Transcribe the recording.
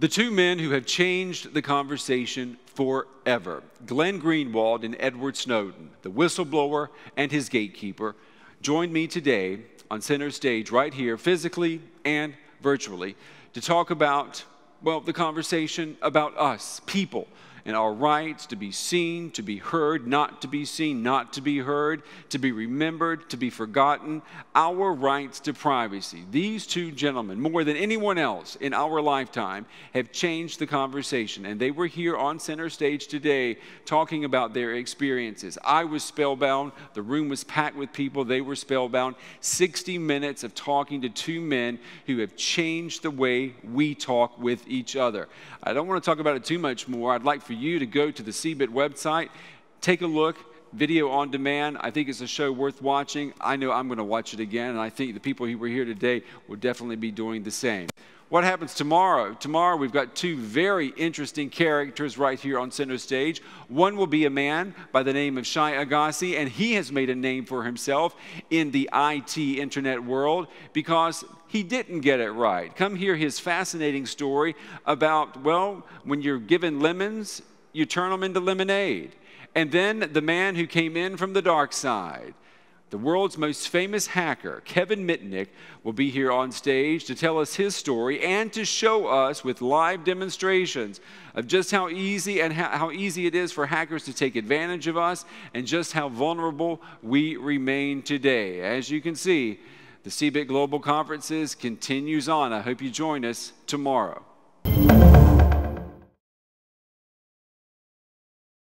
The two men who have changed the conversation forever Glenn Greenwald and Edward Snowden, the whistleblower and his gatekeeper, joined me today on center stage right here, physically and virtually, to talk about, well, the conversation about us, people, and our rights to be seen, to be heard, not to be seen, not to be heard, to be remembered, to be forgotten, our rights to privacy. These two gentlemen, more than anyone else in our lifetime, have changed the conversation. And they were here on center stage today talking about their experiences. I was spellbound, the room was packed with people, they were spellbound. 60 minutes of talking to two men who have changed the way we talk with each other. I don't want to talk about it too much more. I'd like for you to go to the CBIT website, take a look, video on demand. I think it's a show worth watching. I know I'm going to watch it again, and I think the people who were here today will definitely be doing the same. What happens tomorrow? Tomorrow we've got two very interesting characters right here on center stage. One will be a man by the name of Shai Agassi, and he has made a name for himself in the IT internet world because he didn't get it right. Come hear his fascinating story about, well, when you're given lemons, you turn them into lemonade. And then the man who came in from the dark side the world's most famous hacker, Kevin Mitnick, will be here on stage to tell us his story and to show us with live demonstrations of just how easy and how, easy it is for hackers to take advantage of us and just how vulnerable we remain today. As you can see, the CBIT Global Conferences continues on. I hope you join us tomorrow.